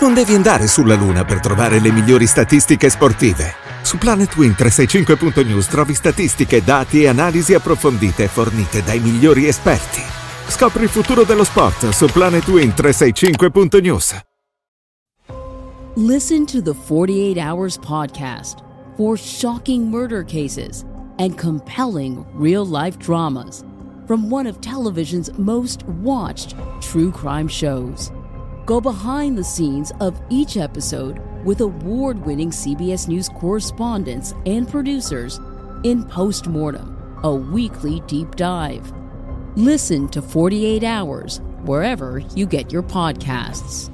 Non devi andare sulla Luna per trovare le migliori statistiche sportive. Su planetwin 365news trovi statistiche, dati e analisi approfondite fornite dai migliori esperti. Scopri il futuro dello sport su planetwin 365news Listen to the 48 Hours podcast for shocking murder cases and compelling real-life dramas from one of television's most watched true crime shows. go behind the scenes of each episode with award winning CBS News correspondents and producers in Postmortem, a weekly deep dive. Listen to 48 Hours wherever you get your podcasts.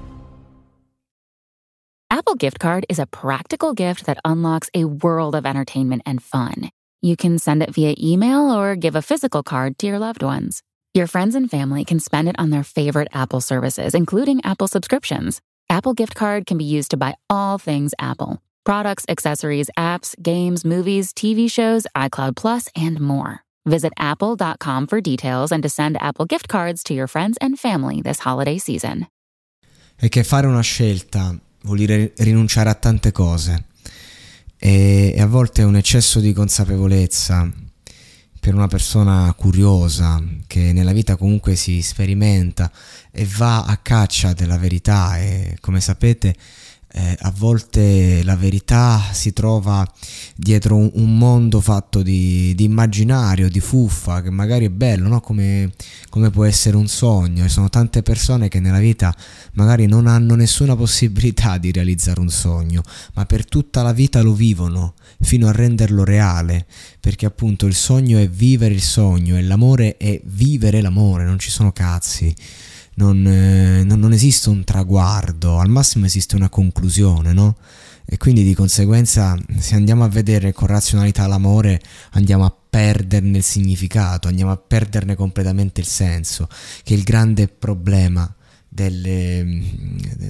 Apple Gift Card is a practical gift that unlocks a world of entertainment and fun. You can send it via email or give a physical card to your loved ones. Your friends and family can spend it on their favorite Apple services, including Apple subscriptions. Apple gift card can be used to buy all things Apple products, accessories, apps, games, movies, TV shows, iCloud Plus, and more. Visit apple.com for details and to send Apple gift cards to your friends and family this holiday season. E che fare una scelta vuol dire rinunciare a tante cose e, e a volte è un eccesso di consapevolezza per una persona curiosa che nella vita comunque si sperimenta e va a caccia della verità e come sapete eh, a volte la verità si trova dietro un, un mondo fatto di, di, immaginario, di fuffa, che magari è bello, no? come, come, può essere un sogno. Ci sono tante persone che nella vita magari non hanno nessuna possibilità di realizzare un sogno, ma per tutta la vita lo vivono fino a renderlo reale, perché appunto il sogno è vivere il sogno e l'amore è vivere l'amore, non ci sono cazzi non, eh, non, non esiste un traguardo, al massimo esiste una conclusione, no? E quindi di conseguenza se andiamo a vedere con razionalità l'amore andiamo a perderne il significato, andiamo a perderne completamente il senso, che è il grande problema delle, mm,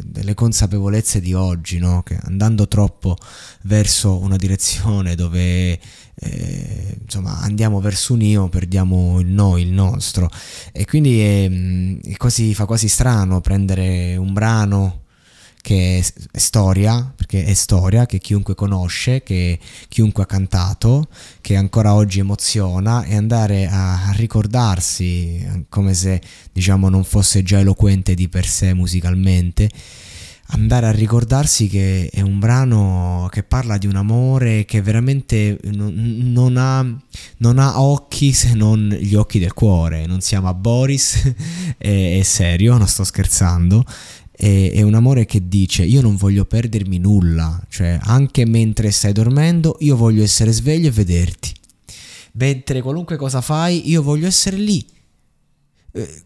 delle consapevolezze di oggi, no? che andando troppo verso una direzione dove eh, insomma, andiamo verso un io, perdiamo il noi, il nostro. E quindi è, mm, è quasi, fa quasi strano prendere un brano che è storia, perché è storia che chiunque conosce, che chiunque ha cantato, che ancora oggi emoziona e andare a ricordarsi eh, come se diciamo non fosse già eloquente di per sé musicalmente andare a ricordarsi che è un brano che parla di un amore che veramente non ha, non ha occhi se non gli occhi del cuore. Non si chiama Boris, è, è serio, non sto scherzando è, è un amore che dice io non voglio perdermi nulla, cioè anche mentre stai dormendo io voglio essere sveglio e vederti. Mentre qualunque cosa fai io voglio essere lì. Eh,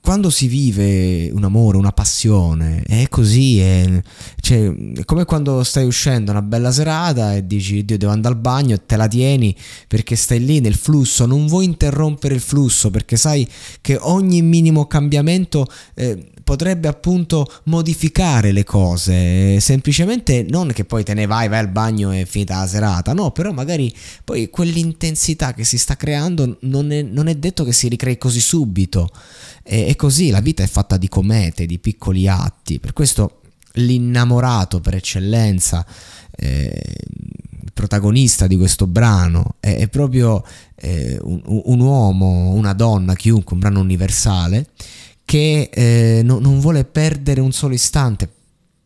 quando si vive un amore, una passione, è così, è, cioè, è, come quando stai uscendo una bella serata e dici Dio devo andare al bagno e te la tieni perché stai lì nel flusso, non vuoi interrompere il flusso perché sai che ogni minimo cambiamento eh, potrebbe appunto modificare le cose, eh, semplicemente non che poi te ne vai, vai al bagno e finita la serata, no, però magari poi quell'intensità che si sta creando non è, non è detto che si ricrei così subito, e, e così la vita è fatta di comete, di piccoli atti, per questo l'innamorato per eccellenza, eh, il protagonista di questo brano, è, è proprio eh, un, un, uomo, una donna, chiunque, un brano universale, che eh, no, non vuole perdere un solo istante,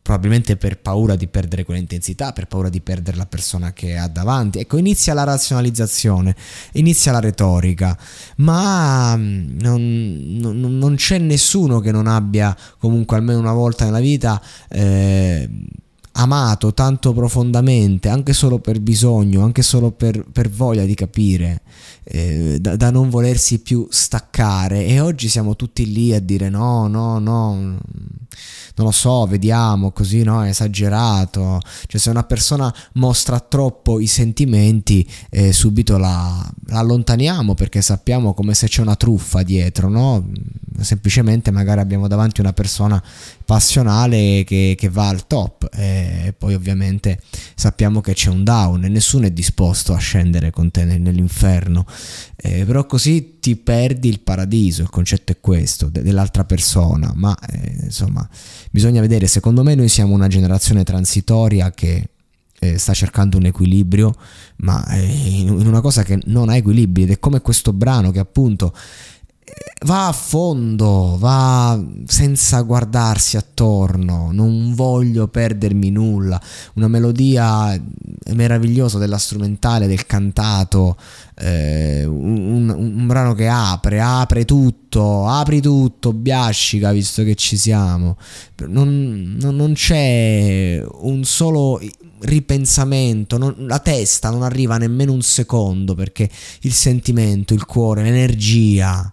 probabilmente per paura di perdere quell'intensità, per paura di perdere la persona che ha davanti. Ecco, inizia la razionalizzazione, inizia la retorica, ma mm, non, non, non c'è nessuno che non abbia comunque almeno una volta nella vita eh, amato tanto profondamente, anche solo per bisogno, anche solo per, per voglia di capire, eh, da, da, non volersi più staccare. E oggi siamo tutti lì a dire no, no, no, non lo so, vediamo, così no, è esagerato. Cioè se una persona mostra troppo i sentimenti, eh, subito la, la, allontaniamo perché sappiamo come se c'è una truffa dietro, no? Semplicemente magari abbiamo davanti una persona passionale che, che va al top e eh, poi ovviamente sappiamo che c'è un down e nessuno è disposto a scendere con te nell'inferno eh, però così ti perdi il paradiso il concetto è questo de dell'altra persona ma eh, insomma bisogna vedere secondo me noi siamo una generazione transitoria che eh, sta cercando un equilibrio ma eh, in una cosa che non ha equilibri ed è come questo brano che appunto va a fondo, va senza guardarsi attorno, non voglio perdermi nulla. Una melodia meravigliosa della strumentale, del cantato, eh, un, un, un, brano che apre, apre tutto, apri tutto, biascica visto che ci siamo. Non, non, non c'è un solo ripensamento, non, la testa non arriva nemmeno un secondo perché il sentimento, il cuore, l'energia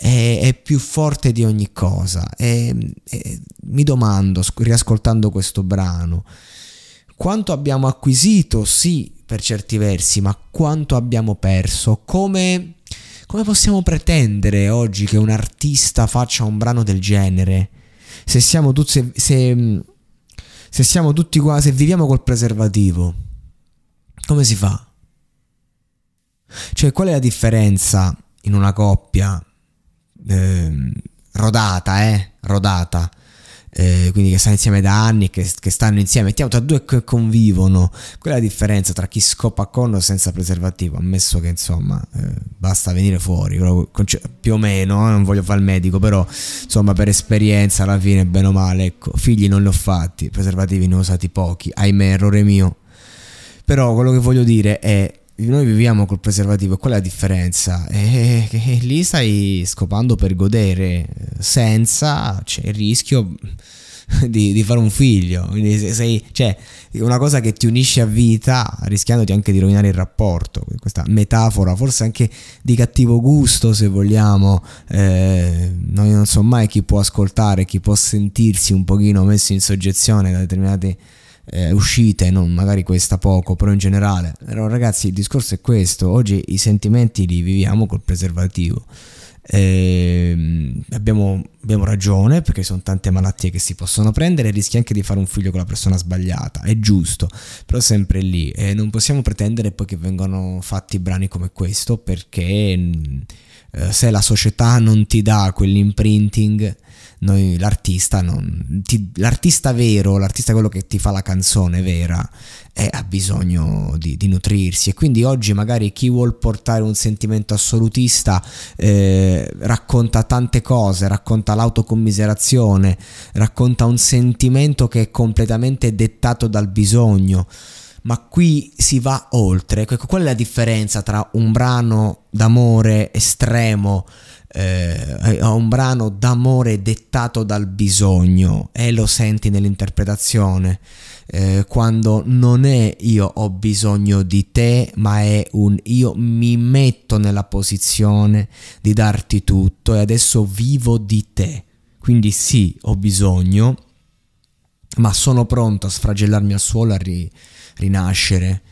è, è più forte di ogni cosa. È, è, mi domando, riascoltando questo brano, quanto abbiamo acquisito, sì, per certi versi, ma quanto abbiamo perso? Come, come possiamo pretendere oggi che un artista faccia un brano del genere? Se siamo tutti... Se, se, se siamo tutti qua, se viviamo col preservativo, come si fa? Cioè, qual è la differenza in una coppia eh, rodata, eh, rodata. Eh, quindi che stanno insieme da anni che, che, stanno insieme, mettiamo tra due che convivono, quella è la differenza tra chi scopa con o senza preservativo, ammesso che insomma eh, basta venire fuori, più o meno, eh, non voglio fare il medico, però insomma per esperienza alla fine bene o male, ecco, figli non li ho fatti, preservativi ne ho usati pochi, ahimè errore mio, però quello che voglio dire è noi viviamo col preservativo, qual è la differenza? E, eh, e eh, eh, lì stai scopando per godere, senza c'è cioè, il rischio di, di, fare un figlio. Quindi sei, cioè, una cosa che ti unisce a vita, rischiandoti anche di rovinare il rapporto. Questa metafora, forse anche di cattivo gusto, se vogliamo. Eh, non so mai chi può ascoltare, chi può sentirsi un pochino messo in soggezione da determinate eh, uscite, non magari questa poco, però in generale. Però ragazzi il discorso è questo, oggi i sentimenti li viviamo col preservativo. Eh, abbiamo, abbiamo, ragione perché sono tante malattie che si possono prendere rischi anche di fare un figlio con la persona sbagliata, è giusto, però sempre lì. Eh, non possiamo pretendere poi che vengano fatti brani come questo perché mm, eh, se la società non ti dà quell'imprinting noi, l'artista, non, ti, l'artista vero, l'artista quello che ti fa la canzone vera, eh, ha bisogno di, di, nutrirsi e quindi oggi magari chi vuol portare un sentimento assolutista eh, racconta tante cose, racconta l'autocommiserazione, racconta un sentimento che è completamente dettato dal bisogno ma qui si va oltre. Ecco, qual è la differenza tra un brano d'amore estremo eh, a un brano d'amore dettato dal bisogno e lo senti nell'interpretazione eh, quando non è io ho bisogno di te ma è un io mi metto nella posizione di darti tutto e adesso vivo di te quindi sì ho bisogno ma sono pronto a sfragellarmi al suolo a ri- rinascere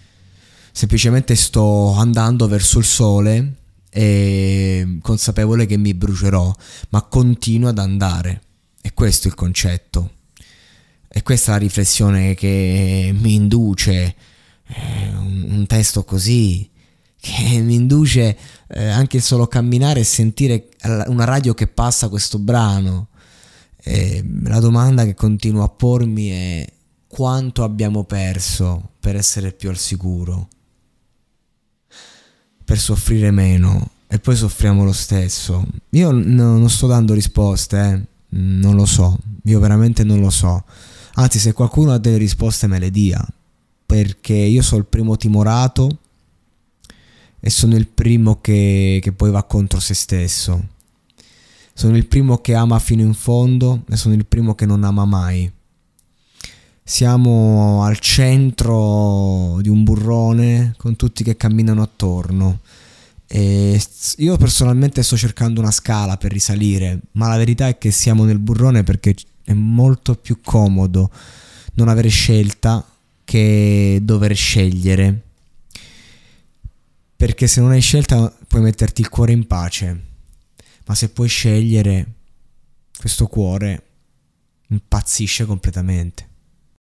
semplicemente sto andando verso il sole e ehm, consapevole che mi brucerò, ma continuo ad andare. E questo è il concetto. E questa è la riflessione che mi induce eh, un, testo così, che mi induce eh, anche solo a camminare e sentire una radio che passa questo brano. E ehm, la domanda che continuo a pormi è quanto abbiamo perso per essere più al sicuro? per soffrire meno e poi soffriamo lo stesso. Io non sto dando risposte, eh. non lo so, io veramente non lo so. Anzi, se qualcuno ha delle risposte me le dia, perché io sono il primo timorato e sono il primo che, che poi va contro se stesso. Sono il primo che ama fino in fondo e sono il primo che non ama mai. Siamo al centro di un burrone con tutti che camminano attorno. E io personalmente sto cercando una scala per risalire, ma la verità è che siamo nel burrone perché è molto più comodo non avere scelta che dover scegliere. Perché se non hai scelta puoi metterti il cuore in pace, ma se puoi scegliere questo cuore impazzisce completamente.